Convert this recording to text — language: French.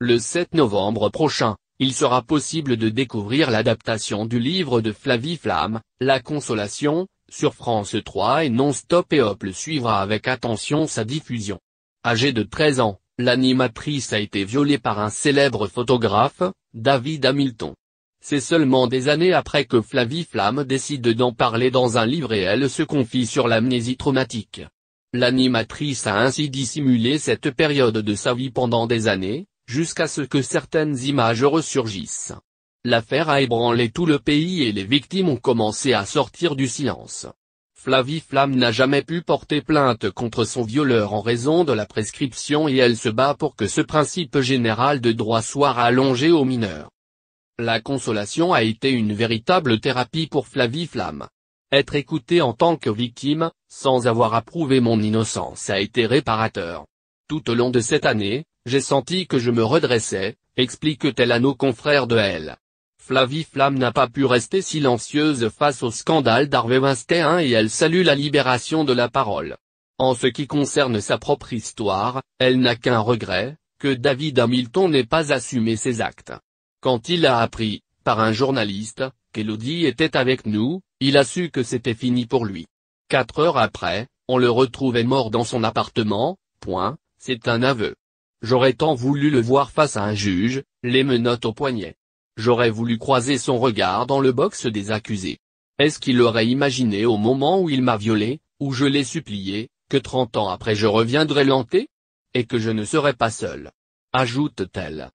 Le 7 novembre prochain, il sera possible de découvrir l'adaptation du livre de Flavie Flamme, La Consolation, sur France 3 et Non-Stop et Hop le suivra avec attention sa diffusion. Âgée de 13 ans, l'animatrice a été violée par un célèbre photographe, David Hamilton. C'est seulement des années après que Flavie Flamme décide d'en parler dans un livre et elle se confie sur l'amnésie traumatique. L'animatrice a ainsi dissimulé cette période de sa vie pendant des années, jusqu'à ce que certaines images ressurgissent. L'affaire a ébranlé tout le pays et les victimes ont commencé à sortir du silence. Flavie Flamme n'a jamais pu porter plainte contre son violeur en raison de la prescription et elle se bat pour que ce principe général de droit soit rallongé aux mineurs. La consolation a été une véritable thérapie pour Flavie Flamme. Être écoutée en tant que victime, sans avoir approuvé mon innocence a été réparateur. Tout au long de cette année, j'ai senti que je me redressais, explique-t-elle à nos confrères de elle. Flavie Flamme n'a pas pu rester silencieuse face au scandale d'Harvey Weinstein et elle salue la libération de la parole. En ce qui concerne sa propre histoire, elle n'a qu'un regret, que David Hamilton n'ait pas assumé ses actes. Quand il a appris, par un journaliste, qu'Elodie était avec nous, il a su que c'était fini pour lui. Quatre heures après, on le retrouvait mort dans son appartement, point, c'est un aveu. J'aurais tant voulu le voir face à un juge, les menottes au poignet. J'aurais voulu croiser son regard dans le box des accusés. Est-ce qu'il aurait imaginé au moment où il m'a violé, où je l'ai supplié, que trente ans après je reviendrai lenté Et que je ne serai pas seul. Ajoute-t-elle.